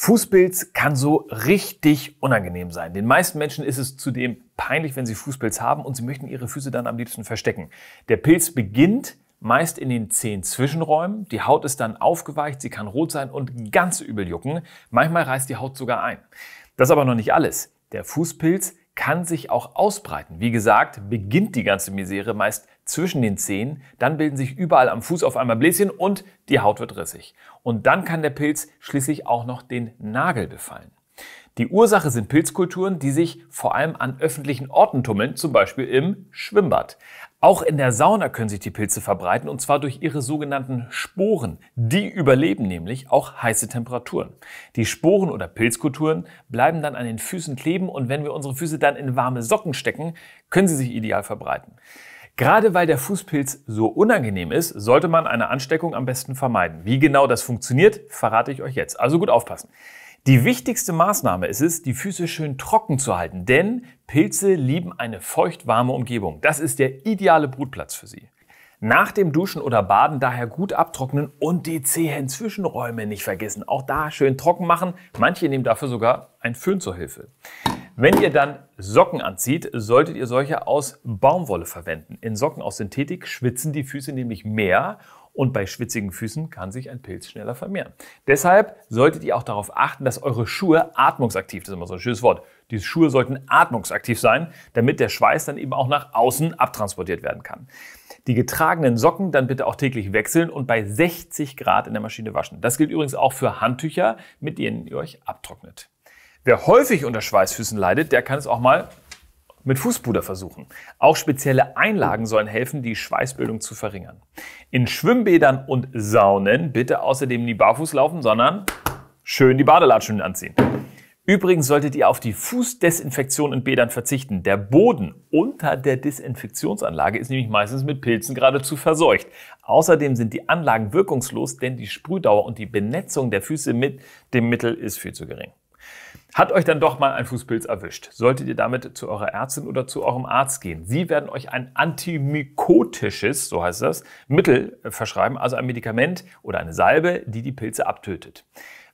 Fußpilz kann so richtig unangenehm sein. Den meisten Menschen ist es zudem peinlich, wenn sie Fußpilz haben und sie möchten ihre Füße dann am liebsten verstecken. Der Pilz beginnt meist in den zehn Zwischenräumen. Die Haut ist dann aufgeweicht, sie kann rot sein und ganz übel jucken. Manchmal reißt die Haut sogar ein. Das ist aber noch nicht alles. Der Fußpilz kann sich auch ausbreiten. Wie gesagt, beginnt die ganze Misere meist zwischen den Zehen, dann bilden sich überall am Fuß auf einmal Bläschen und die Haut wird rissig. Und dann kann der Pilz schließlich auch noch den Nagel befallen. Die Ursache sind Pilzkulturen, die sich vor allem an öffentlichen Orten tummeln, zum Beispiel im Schwimmbad. Auch in der Sauna können sich die Pilze verbreiten und zwar durch ihre sogenannten Sporen. Die überleben nämlich auch heiße Temperaturen. Die Sporen oder Pilzkulturen bleiben dann an den Füßen kleben und wenn wir unsere Füße dann in warme Socken stecken, können sie sich ideal verbreiten. Gerade weil der Fußpilz so unangenehm ist, sollte man eine Ansteckung am besten vermeiden. Wie genau das funktioniert, verrate ich euch jetzt. Also gut aufpassen. Die wichtigste Maßnahme ist es, die Füße schön trocken zu halten, denn Pilze lieben eine feuchtwarme Umgebung. Das ist der ideale Brutplatz für sie. Nach dem Duschen oder Baden daher gut abtrocknen und die zähen Zwischenräume nicht vergessen. Auch da schön trocken machen. Manche nehmen dafür sogar ein Föhn zur Hilfe. Wenn ihr dann Socken anzieht, solltet ihr solche aus Baumwolle verwenden. In Socken aus Synthetik schwitzen die Füße nämlich mehr und bei schwitzigen Füßen kann sich ein Pilz schneller vermehren. Deshalb solltet ihr auch darauf achten, dass eure Schuhe atmungsaktiv, das ist immer so ein schönes Wort, die Schuhe sollten atmungsaktiv sein, damit der Schweiß dann eben auch nach außen abtransportiert werden kann. Die getragenen Socken dann bitte auch täglich wechseln und bei 60 Grad in der Maschine waschen. Das gilt übrigens auch für Handtücher, mit denen ihr euch abtrocknet. Wer häufig unter Schweißfüßen leidet, der kann es auch mal mit Fußpuder versuchen. Auch spezielle Einlagen sollen helfen, die Schweißbildung zu verringern. In Schwimmbädern und Saunen bitte außerdem nie barfuß laufen, sondern schön die Badelatschen anziehen. Übrigens solltet ihr auf die Fußdesinfektion in Bädern verzichten. Der Boden unter der Desinfektionsanlage ist nämlich meistens mit Pilzen geradezu verseucht. Außerdem sind die Anlagen wirkungslos, denn die Sprühdauer und die Benetzung der Füße mit dem Mittel ist viel zu gering. Hat euch dann doch mal ein Fußpilz erwischt, solltet ihr damit zu eurer Ärztin oder zu eurem Arzt gehen. Sie werden euch ein antimykotisches, so heißt das, Mittel äh, verschreiben, also ein Medikament oder eine Salbe, die die Pilze abtötet.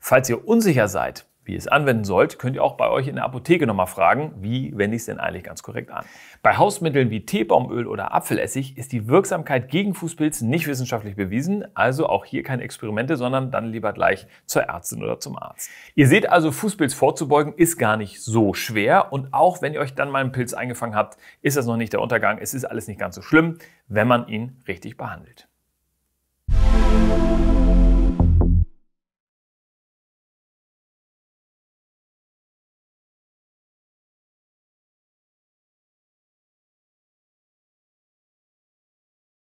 Falls ihr unsicher seid, wie ihr es anwenden sollt, könnt ihr auch bei euch in der Apotheke nochmal fragen, wie wende ich es denn eigentlich ganz korrekt an. Bei Hausmitteln wie Teebaumöl oder Apfelessig ist die Wirksamkeit gegen Fußpilz nicht wissenschaftlich bewiesen, also auch hier keine Experimente, sondern dann lieber gleich zur Ärztin oder zum Arzt. Ihr seht also, Fußpilz vorzubeugen ist gar nicht so schwer und auch wenn ihr euch dann mal einen Pilz eingefangen habt, ist das noch nicht der Untergang, es ist alles nicht ganz so schlimm, wenn man ihn richtig behandelt. Musik